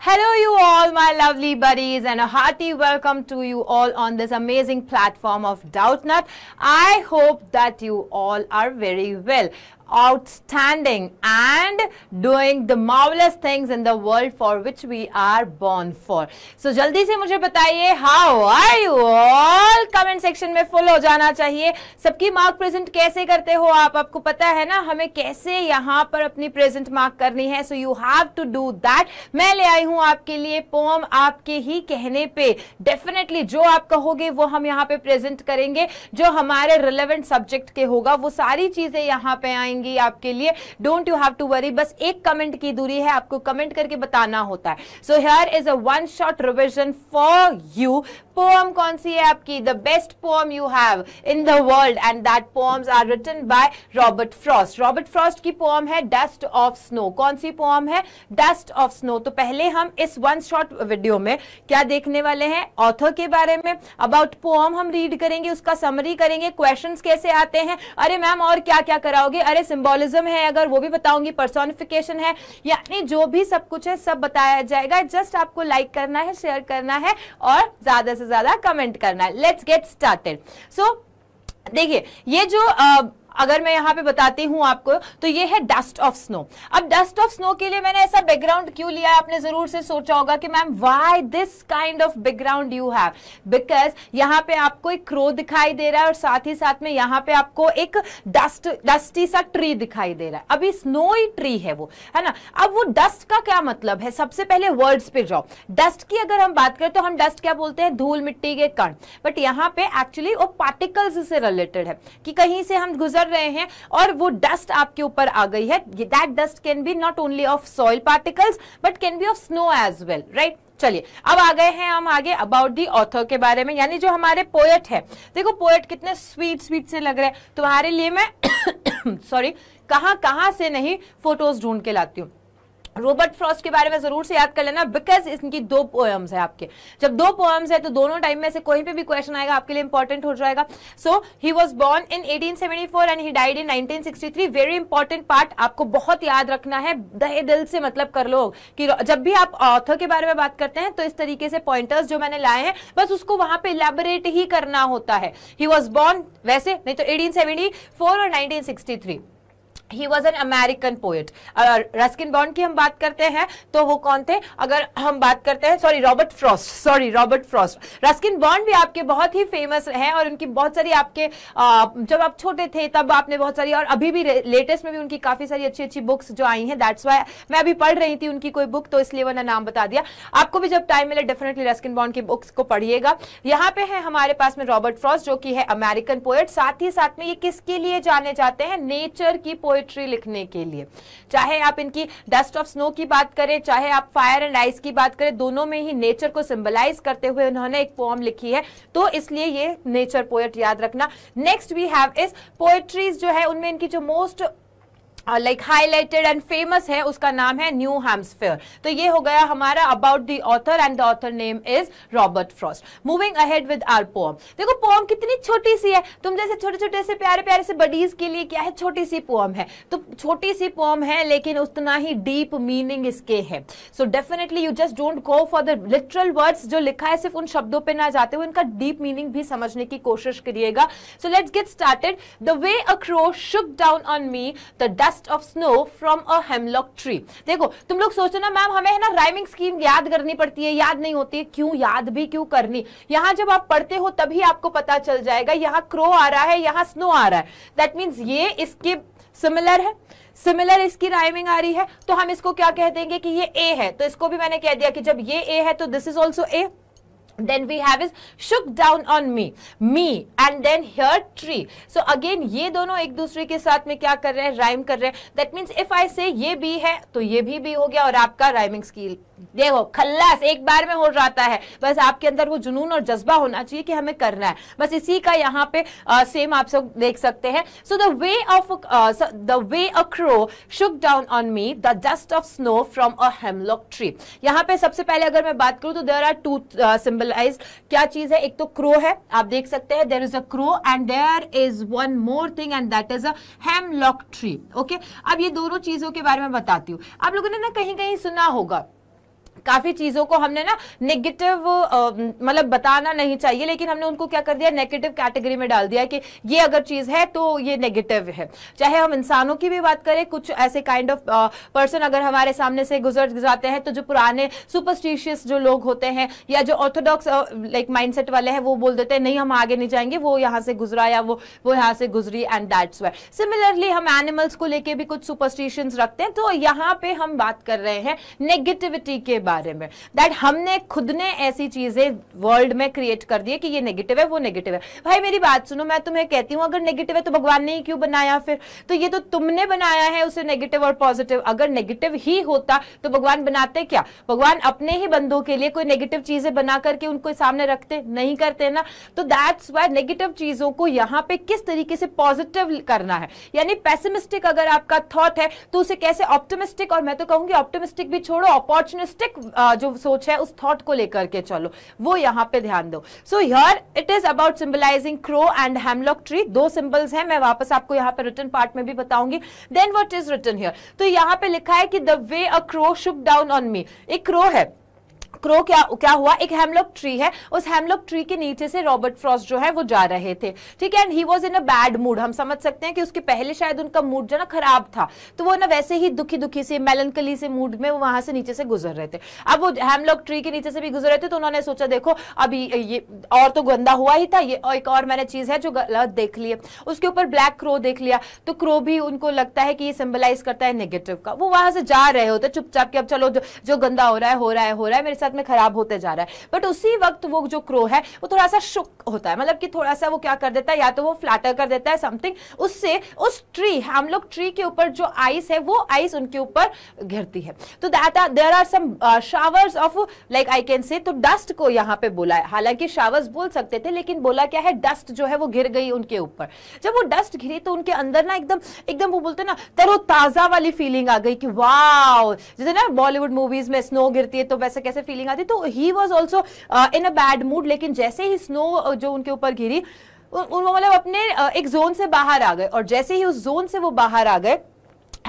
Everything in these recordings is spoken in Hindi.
Hello you all my lovely buddies and a hearty welcome to you all on this amazing platform of Doubtnut. I hope that you all are very well. outstanding and doing the marvelous things in the world for which we are born for. So jaldi se mujhe bataiye how are you all? Comment section mein full ho jana chahiye sabki mark present kaise karte ho aap aapko pata hai na hame kaise yahan par apni present mark karni hai so you have to do that. main le aayi hu aapke liye poem aapke hi kehne pe definitely jo aap kahoge wo hum yahan pe present karenge jo hamare relevant subject ke hoga wo sari cheeze yahan pe aayi करेंगी आपके लिए don't you have to worry बस एक कमेंट की दूरी है आपको कमेंट करके बताना होता है so here is a one shot revision for you poem कौन सी है आपकी the best poem you have in the world and that poems are written by Robert Frost Robert Frost की पोम है डस्ट ऑफ स्नो कौन सी पोम है डस्ट ऑफ स्नो तो पहले हम इस वन शॉट वीडियो में क्या देखने वाले हैं ऑथर के बारे में अबाउट पोम हम रीड करेंगे उसका समरी करेंगे क्वेश्चन कैसे आते हैं अरे मैम और क्या क्या कराओगे अरे सिंबोलिज्म है अगर वो भी बताऊंगी पर्सोनिफिकेशन है यानी जो भी सब कुछ है सब बताया जाएगा जस्ट आपको लाइक करना है शेयर करना है और ज्यादा से ज्यादा कमेंट करना है लेट्स गेट स्टार्टेड सो देखिए ये जो आ, अगर मैं यहाँ पे बताती हूँ आपको तो ये है डस्ट ऑफ स्नो अब डस्ट ऑफ स्नो के लिए मैंने ऐसा बैकग्राउंड क्यों लिया है आपने जरूर से सोचा होगा कि ma'am why this kind of background you have because यहाँ पे आपको एक क्रो दिखाई दे रहा है और साथ ही साथ में यहाँ पे आपको एक डस्ट डस्टी सा ट्री दिखाई दे रहा है अभी स्नो ट्री है वो है ना अब वो डस्ट का क्या मतलब है सबसे पहले वर्ड्स पे जाओ डस्ट की अगर हम बात करें तो हम डस्ट क्या बोलते हैं धूल मिट्टी के कण बट यहाँ पे एक्चुअली वो पार्टिकल्स से रिलेटेड है कि कहीं से हम गुजर रहे हैं और वो डस्ट आपके ऊपर आ गई है that dust can be not only of soil particles but can be of snow as well right चलिए अब आ गए हैं हम आगे अबाउट दी ऑथर के बारे में यानी जो हमारे पोएट है देखो पोएट कितने स्वीट स्वीट से लग रहे हैं तुम्हारे लिए मैं सॉरी कहां कहां से नहीं फोटोज ढूंढ के लाती हूं रॉबर्ट फ्रॉस्ट के बारे में जरूर से याद कर लेना बिकॉज इनकी दो पोएम्स है आपके जब दो पोएम्स है तो दोनों टाइम में से कोई पे भी क्वेश्चन आएगा आपके लिए इंपॉर्टेंट हो जाएगा so he was born in 1874 seventy four and he died in nineteen sixty three very important part आपको बहुत याद रखना है दहे दिल से मतलब कर लो कि जब भी आप ऑथर के बारे में बात करते हैं तो इस तरीके से पॉइंटर्स जो मैंने लाए हैं बस उसको वहां पर इलेबोरेट ही करना होता है ही वॉज बॉर्न वैसे नहीं तो एटीन और nineteen he was an American poet. Ruskin uh, Bond की हम बात करते हैं तो वो कौन थे अगर हम बात करते हैं sorry Robert Frost sorry Robert Frost Ruskin Bond भी आपके बहुत ही फेमस हैं और उनकी बहुत सारी आपके uh, जब आप छोटे थे तब आपने बहुत सारी और अभी भी लेटेस्ट में भी उनकी काफ़ी सारी अच्छी अच्छी बुक्स जो आई हैं दैट्स वाई मैं अभी पढ़ रही थी उनकी कोई बुक तो इसलिए मैंने नाम बता दिया आपको भी जब टाइम मिले डेफिनेटली रस्किन बॉन्ड की बुक्स को पढ़िएगा यहाँ पे है हमारे पास में रॉबर्ट फ्रॉस्ट जो कि है अमेरिकन पोएट साथ ही साथ में ये किसके लिए जाने जाते हैं नेचर की पोएट पोएट्री लिखने के लिए चाहे आप इनकी डस्ट ऑफ स्नो की बात करें चाहे आप फायर एंड आइस की बात करें दोनों में ही नेचर को सिंबलाइज करते हुए उन्होंने एक पोम लिखी है तो इसलिए ये नेचर पोएट याद रखना नेक्स्ट वी हैव इस पोएट्रीज जो है उनमें इनकी जो most like highlighted and famous है उसका नाम है न्यू हैम्सफेयर तो ये हो गया हमारा about the author and the author name is Robert Frost moving ahead with our poem देखो पोम कितनी छोटी सी है तुम जैसे छोटे छोटे से प्यारे प्यारे से बडीज के लिए क्या है छोटी सी पोम है तो छोटी सी पोम है लेकिन उतना ही डीप मीनिंग इसके है so definitely you just don't go for the literal words जो लिखा है सिर्फ उन शब्दों पर ना जाते हुए उनका डीप मीनिंग भी समझने की कोशिश करिएगा so let's get started the way a crow shook down on me the dust dust of snow from a hemlock tree. देखो तुम लोग सोचो ना मैम हमें है ना राइमिंग स्कीम याद करनी पड़ती है याद नहीं होती है क्यों याद भी क्यों करनी यहां जब आप पढ़ते हो तभी आपको पता चल जाएगा यहां क्रो आ रहा है यहां स्नो आ रहा है दैट मीन्स ये इसके सिमिलर है सिमिलर इसकी राइमिंग आ रही है तो हम इसको क्या कह देंगे कि ये ए है तो इसको भी मैंने कह दिया कि जब ये ए है तो this is also A then we have is shook down on me me and then here tree so again ये दोनों एक दूसरे के साथ में क्या कर रहे हैं राइम कर रहे हैं दैट मीन्स इफ आई से ये भी है तो ये भी भी हो गया और आपका राइमिंग स्कील देखो खल्लास एक बार में हो जाता है बस आपके अंदर वो जुनून और जज्बा होना चाहिए कि हमें करना है बस इसी का यहाँ पे आ, सेम आप सब देख सकते हैं so the way of the way a crow shook down on me the dust of snow from a hemlock tree यहाँ पे सबसे पहले अगर मैं बात करूँ तो देर आर टू सिंबलाइज क्या चीज है एक तो क्रो है आप देख सकते हैं there is a crow and there is one more thing and that is a hemlock tree okay अब ये दोनों चीजों के बारे में बताती हूँ आप लोगों ने ना कहीं कहीं सुना होगा काफी चीजों को हमने ना नेगेटिव मतलब बताना नहीं चाहिए लेकिन हमने उनको क्या कर दिया नेगेटिव कैटेगरी में डाल दिया कि ये अगर चीज है तो ये नेगेटिव है चाहे हम इंसानों की भी बात करें कुछ ऐसे काइंड ऑफ पर्सन अगर हमारे सामने से गुजर जाते हैं तो जो पुराने सुपरस्टिशियस जो लोग होते हैं या जो ऑर्थोडॉक्स लाइक माइंडसेट वाले हैं वो बोल देते हैं नहीं हम आगे नहीं जाएंगे वो यहाँ से गुजरा या वो वो यहाँ से गुजरी एंड दैट्स वे सिमिलरली हम एनिमल्स को लेके भी कुछ सुपरस्टिशियंस रखते हैं तो यहाँ पे हम बात कर रहे हैं नेगेटिविटी के बारे बारे में दैट हमने खुद ने ऐसी चीजें वर्ल्ड में क्रिएट कर दी कि ये नेगेटिव है वो नेगेटिव है भाई मेरी बात सुनो मैं तुम्हें कहती हूँ अगर नेगेटिव है तो भगवान ने ही क्यों बनाया फिर तो ये तो तुमने बनाया है उसे नेगेटिव और पॉजिटिव अगर नेगेटिव ही होता तो भगवान बनाते क्या भगवान अपने ही बंदों के लिए कोई नेगेटिव चीजें बना करके उनको सामने रखते नहीं करते ना तो दैट्स वाई नेगेटिव चीजों को यहाँ पे किस तरीके से पॉजिटिव करना है यानी पैसिमिस्टिक अगर आपका थॉट है तो उसे कैसे ऑप्टिमिस्टिक और मैं तो कहूंगी ऑप्टिमिस्टिक भी छोड़ो अपॉर्चुनिस्टिक जो सोच है उस थॉट को लेकर के चलो वो यहाँ पे ध्यान दो so here it is about symbolizing crow and hemlock tree दो सिंबल्स हैं मैं वापस आपको यहाँ पे रिटर्न पार्ट में भी बताऊंगी then what is return here तो यहाँ पे लिखा है कि the way a crow shook down on me एक क्रो है क्रो क्या क्या हुआ एक हेमलॉक ट्री है उस हेमलॉक ट्री के नीचे से रॉबर्ट फ्रॉस्ट जो है वो जा रहे थे ठीक है and he was in a bad mood हम समझ सकते हैं कि उसके पहले शायद उनका मूड जो ना खराब था तो वो ना वैसे ही दुखी दुखी से मेलनकली से मूड में वो वहां से नीचे से गुजर रहे थे अब वो हेमलॉक ट्री के नीचे से भी गुजर रहे थे तो उन्होंने सोचा देखो अभी ये और तो गंदा हुआ ही था ये एक और मैंने चीज है जो गलत देख ली है उसके ऊपर ब्लैक क्रो देख लिया तो क्रो भी उनको लगता है कि ये सिंबलाइज करता है नेगेटिव का वो वहां से जा रहे होते चुपचाप के अब चलो जो, जो गंदा हो रहा है हो रहा है हो रहा है मेरे साथ साथ में खराब होते जा रहा है बट उसी वक्त वो जो क्रो है वो थोड़ा सा शुक होता है मतलब कि थोड़ा सा वो क्या कर देता है या तो वो फ्लैटर कर देता है समथिंग उससे उस ट्री हम लोग ट्री के ऊपर जो आइस है वो आइस उनके ऊपर घिरती है तो that there are some showers of like I can say तो डस्ट को यहाँ पे बोला है हालांकि शावर्स बोल सकते थे लेकिन बोला क्या है डस्ट जो है वो घिर गई उनके ऊपर जब वो डस्ट घिरी तो उनके अंदर ना एकदम एकदम वो बोलते ना तरो ताजा वाली फीलिंग आ गई कि वाह जैसे ना बॉलीवुड मूवीज में स्नो गिरती है तो वैसे कैसे फीलिंग फीलिंग आती तो he was also in a bad mood लेकिन जैसे ही स्नो uh, जो उनके ऊपर गिरी उन मतलब अपने uh, एक जोन से बाहर आ गए और जैसे ही उस जोन से वो बाहर आ गए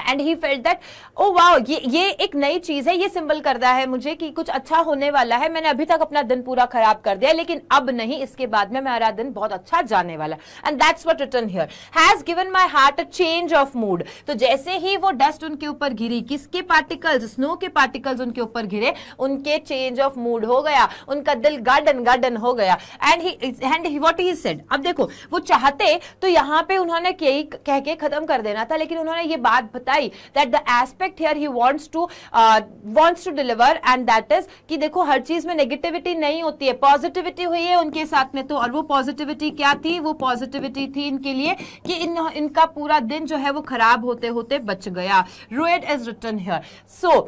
and he felt that oh वाह ये ये एक नई चीज है ये सिंबल करता है मुझे कि कुछ अच्छा होने वाला है मैंने अभी तक अपना दिन पूरा खराब कर दिया लेकिन अब नहीं इसके बाद में मेरा दिन बहुत अच्छा जाने वाला and that's what written here has given my heart a change of mood तो जैसे ही वो डस्ट उनके ऊपर गिरी किसके पार्टिकल्स स्नो के पार्टिकल्स उनके ऊपर गिरे उनके चेंज ऑफ मूड हो गया उनका दिल गार्डन गार्डन हो गया and and he what he said अब देखो वो चाहते तो यहां पे उन्होंने कह के खत्म कर देना था लेकिन उन्होंने ये बात बताई that the aspect here he wants to wants to deliver and that is कि देखो हर चीज में नेगेटिविटी नहीं होती है पॉजिटिविटी हुई है उनके साथ में तो और वो पॉजिटिविटी क्या थी वो पॉजिटिविटी थी इनके लिए कि इन इनका पूरा दिन जो है वो खराब होते होते बच गया rued is written here so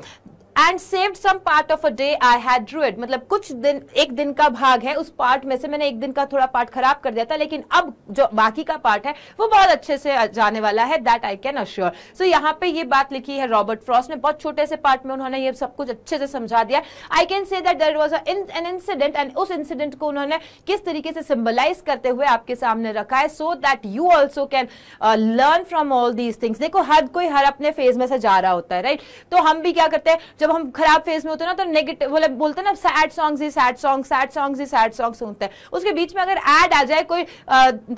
and saved some part of a day I had ड्रू इट मतलब कुछ दिन एक दिन का भाग है उस पार्ट में से मैंने एक दिन का थोड़ा पार्ट खराब कर दिया था लेकिन अब जो बाकी का पार्ट है वो बहुत अच्छे से जाने वाला है that I can assure so यहाँ पे ये बात लिखी है रॉबर्ट फ्रॉस ने बहुत छोटे से पार्ट में उन्होंने ये सब कुछ अच्छे से समझा दिया I can say that there was an incident and उस इंसिडेंट को उन्होंने किस तरीके से सिम्बलाइज करते हुए आपके सामने रखा है so that you also can learn from all these things देखो हर कोई हर अपने फेज में से जा रहा होता है राइट right? तो हम भी क्या करते हैं जब हम खराब फेज में होते हैं ना तो नेगेटिव बोले बोलते हैं ना सैड सॉन्ग ही सैड सॉन्ग सैड सॉन्ग ही सैड सॉन्ग सुनते हैं उसके बीच में अगर एड आ जाए कोई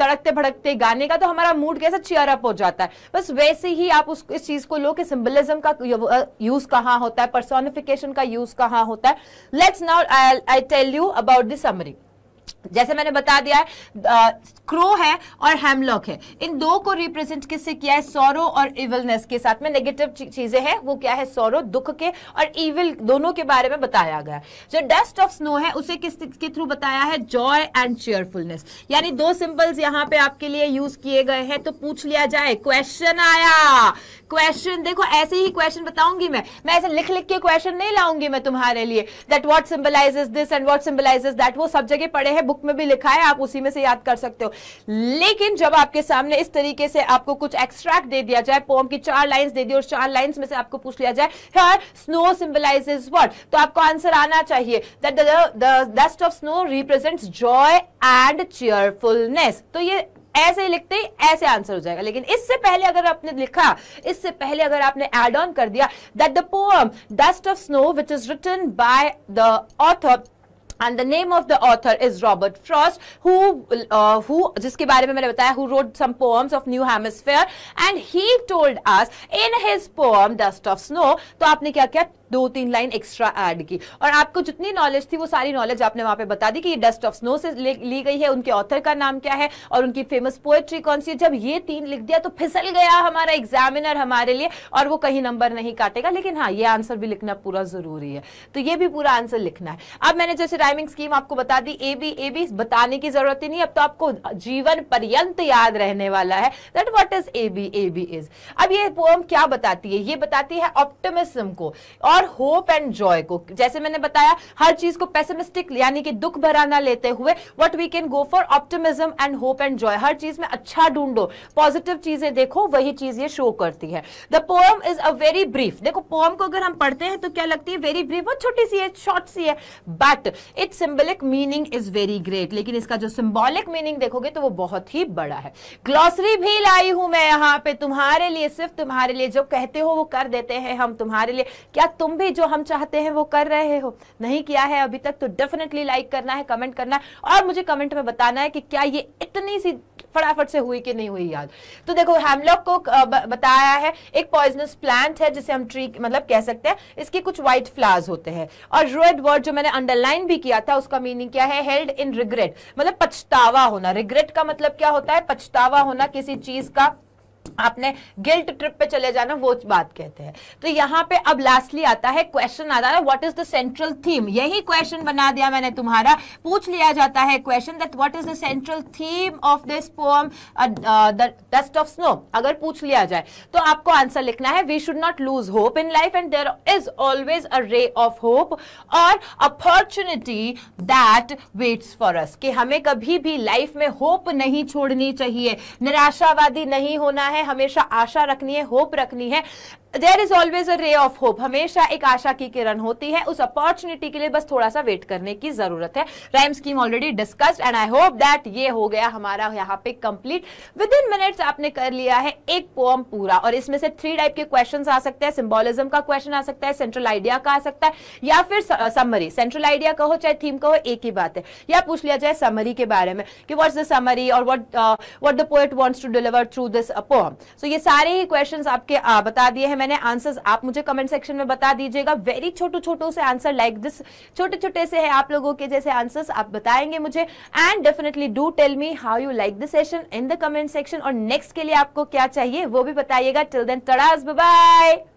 धड़कते भड़कते गाने का तो हमारा मूड कैसा चेयर अप हो जाता है बस वैसे ही आप उस इस चीज को लो कि सिंबलिज्म का यूज कहाँ होता है परसोनिफिकेशन का यूज कहाँ होता है let's now I tell you about this summary जैसे मैंने बता दिया है क्रो है और हेमलॉक है इन दो को रिप्रेजेंट किससे किया है सौरो और इविलनेस के साथ में नेगेटिव चीजें हैं वो क्या है सौरो दुख के और इविल दोनों के बारे में बताया गया जो डस्ट ऑफ स्नो है उसे किस के थ्रू बताया है जॉय एंड चेयरफुलनेस यानी दो सिंबल्स यहाँ पे आपके लिए यूज किए गए हैं तो पूछ लिया जाए क्वेश्चन आया क्वेश्चन देखो ऐसे ही क्वेश्चन बताऊंगी मैं मैं ऐसे लिख लिख के क्वेश्चन नहीं लाऊंगी मैं तुम्हारे लिए that what symbolises this and what symbolises that वो सब जगह पड़े हैं बुक में भी लिखा है आप उसी में से याद कर सकते हो लेकिन जब आपके सामने इस तरीके से आपको कुछ एक्सट्रैक्ट दे दिया जाए पोम की चार लाइन्स दे दी और चार लाइन्स में से आपको पूछ लिया जाए हर स्नो सिंबलाइज वर्ड तो आपको आंसर आना चाहिए that dust of snow represent joy and cheerfulness तो ये ऐसे लिखते ही ऐसे आंसर हो जाएगा लेकिन इससे पहले अगर आपने लिखा इससे पहले अगर आपने एड ऑन कर दिया that the poem dust of snow which is written by the author and the name of the author is Robert Frost, who uh, who जिसके बारे में मैंने बताया, who wrote some poems of New Hemisphere, and he told us in his poem Dust of Snow, तो आपने क्या क्या दो तीन लाइन एक्स्ट्रा ऐड की और आपको जितनी नॉलेज थी वो सारी नॉलेज आपने वहां पे बता दी कि ये डस्ट ऑफ स्नो से ली गई है उनके ऑथर का नाम क्या है और उनकी फेमस पोएट्री कौन सी है जब ये तीन लिख दिया तो फिसल गया हमारा एग्जामिनर हमारे लिए और वो कहीं नंबर नहीं काटेगा लेकिन हाँ ये आंसर भी लिखना पूरा जरूरी है तो ये भी पूरा आंसर लिखना है अब मैंने जैसे राइमिंग स्कीम आपको बता दी ए बी ए बी बताने की जरूरत ही नहीं अब तो आपको जीवन पर्यंत याद रहने वाला है that what is A B A B is अब ये पोएम क्या बताती है ये बताती है ऑप्टिमिज्म को और और होप एंड जॉय को जैसे मैंने बताया हर चीज को पेसिमिस्टिक यानी कि दुख भरा ना लेते हुए what we can go for optimism and hope and joy हर चीज में अच्छा ढूंढो पॉजिटिव चीजें देखो वही चीज ये शो करती है the poem is a very brief देखो पोएम को अगर हम पढ़ते हैं तो क्या लगती है वेरी ब्रीफ और छोटी सी है शॉर्ट सी है but it symbolic meaning is very great लेकिन इसका जो सिंबॉलिक मीनिंग देखोगे तो वो बहुत ही बड़ा है ग्लॉसरी भी लाई हूं मैं यहां पे तुम्हारे लिए सिर्फ तुम्हारे लिए जो कहते हो वो कर देते हैं हम तुम्हारे लिए क्या तुम तुम भी जो हम चाहते हैं वो कर रहे हो नहीं किया है अभी तक तो डेफिनेटली लाइक करना है कमेंट करना है और मुझे कमेंट में बताना है कि क्या ये इतनी सी फटाफट से हुई कि नहीं हुई याद तो देखो हेमलॉक को बताया है एक पॉइजनस प्लांट है जिसे हम ट्री मतलब कह सकते हैं इसके कुछ व्हाइट फ्लावर्स होते हैं और रेड वर्ड जो मैंने अंडरलाइन भी किया था उसका मीनिंग क्या है हेल्ड इन रिग्रेट मतलब पछतावा होना रिग्रेट का मतलब क्या होता है पछतावा होना किसी चीज का आपने गिल्ट ट्रिप पे चले जाना वो बात कहते हैं तो यहाँ पे अब लास्टली आता है क्वेश्चन आता है what is the central theme यही क्वेश्चन बना दिया मैंने तुम्हारा पूछ लिया जाता है question that what is the central theme of this poem the dust of snow अगर पूछ लिया जाए तो आपको आंसर लिखना है we should not lose hope in life and there is always a ray of hope और opportunity that waits for us कि हमें कभी भी लाइफ में होप नहीं छोड़नी चाहिए निराशावादी नहीं होना है हमेशा आशा रखनी है होप रखनी है देर is always a ray of hope हमेशा एक आशा की किरण होती है उस अपॉर्चुनिटी के लिए बस थोड़ा सा वेट करने की जरूरत है rhyme scheme already discussed and I hope that ये हो गया हमारा यहाँ पे कंप्लीट विद इन मिनट्स आपने कर लिया है एक पोम पूरा और इसमें से थ्री टाइप के क्वेश्चन आ सकते हैं सिम्बोलिज्म का क्वेश्चन आ सकता है सेंट्रल आइडिया का आ सकता है या फिर समरी सेंट्रल आइडिया कहो चाहे थीम कहो एक ही बात है या पूछ लिया जाए समरी के बारे में कि वॉट द समरी और what what the poet wants to deliver through this poem so ये सारे ही क्वेश्चन आपके आ, uh, बता दिए हैं मैंने आंसर्स आप मुझे कमेंट सेक्शन में बता दीजिएगा वेरी छोटू छोटू से आंसर लाइक दिस छोटे छोटे से है आप लोगों के जैसे आंसर्स आप बताएंगे मुझे and definitely do tell me how you like this session in the comment section और नेक्स्ट के लिए आपको क्या चाहिए वो भी बताइएगा टिल देन तड़ास बाय